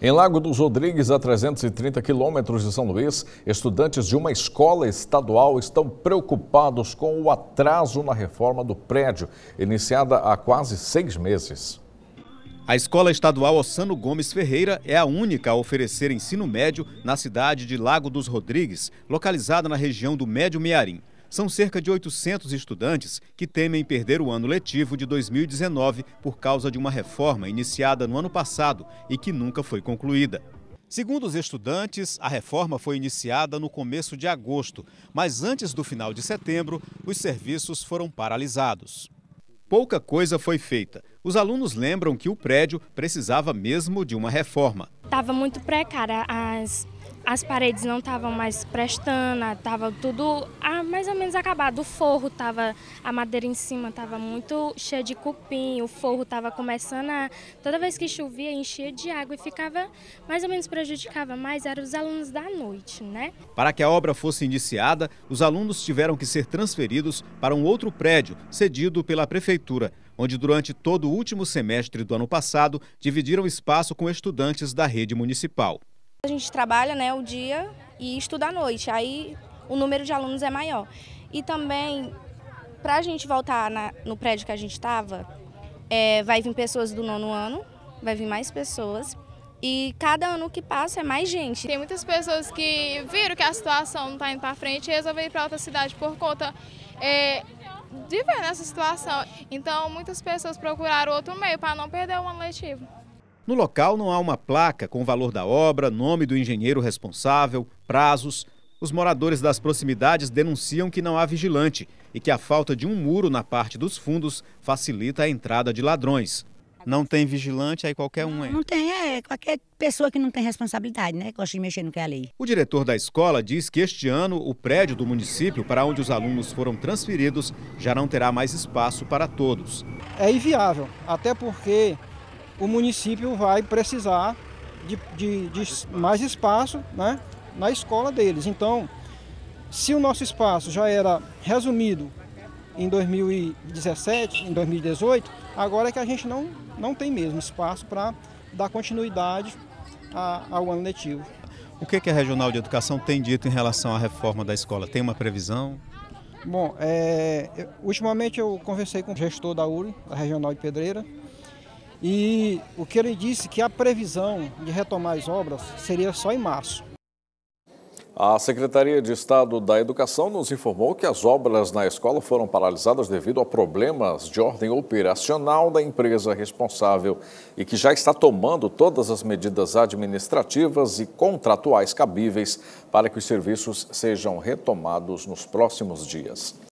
Em Lago dos Rodrigues, a 330 quilômetros de São Luís, estudantes de uma escola estadual estão preocupados com o atraso na reforma do prédio, iniciada há quase seis meses. A Escola Estadual Ossano Gomes Ferreira é a única a oferecer ensino médio na cidade de Lago dos Rodrigues, localizada na região do Médio Mearim. São cerca de 800 estudantes que temem perder o ano letivo de 2019 por causa de uma reforma iniciada no ano passado e que nunca foi concluída. Segundo os estudantes, a reforma foi iniciada no começo de agosto, mas antes do final de setembro, os serviços foram paralisados. Pouca coisa foi feita. Os alunos lembram que o prédio precisava mesmo de uma reforma. Estava muito precária as as paredes não estavam mais prestando, estava tudo ah, mais ou menos acabado. O forro estava, a madeira em cima estava muito cheia de cupim, o forro estava começando a. Toda vez que chovia, enchia de água e ficava mais ou menos prejudicava mais, eram os alunos da noite, né? Para que a obra fosse iniciada, os alunos tiveram que ser transferidos para um outro prédio cedido pela prefeitura onde durante todo o último semestre do ano passado dividiram espaço com estudantes da rede municipal a gente trabalha né, o dia e estuda à noite, aí o número de alunos é maior. E também, para a gente voltar na, no prédio que a gente estava, é, vai vir pessoas do nono ano, vai vir mais pessoas. E cada ano que passa é mais gente. Tem muitas pessoas que viram que a situação não está indo para frente e resolveram ir para outra cidade por conta é, de ver nessa situação. Então, muitas pessoas procuraram outro meio para não perder o ano letivo. No local não há uma placa com o valor da obra, nome do engenheiro responsável, prazos. Os moradores das proximidades denunciam que não há vigilante e que a falta de um muro na parte dos fundos facilita a entrada de ladrões. Não tem vigilante, aí qualquer um é. Não tem, é qualquer pessoa que não tem responsabilidade, né? Gosta de mexer no que é a lei. O diretor da escola diz que este ano o prédio do município para onde os alunos foram transferidos já não terá mais espaço para todos. É inviável, até porque o município vai precisar de, de, de mais, espaço. mais espaço né, na escola deles. Então, se o nosso espaço já era resumido em 2017, em 2018, agora é que a gente não, não tem mesmo espaço para dar continuidade a, ao ano letivo. O que, que, a Regional de Educação tem dito em relação à reforma da escola? Tem uma previsão? Bom, é, ultimamente eu conversei com o gestor da URI, da Regional de Pedreira, e o que ele disse que a previsão de retomar as obras seria só em março. A Secretaria de Estado da Educação nos informou que as obras na escola foram paralisadas devido a problemas de ordem operacional da empresa responsável e que já está tomando todas as medidas administrativas e contratuais cabíveis para que os serviços sejam retomados nos próximos dias.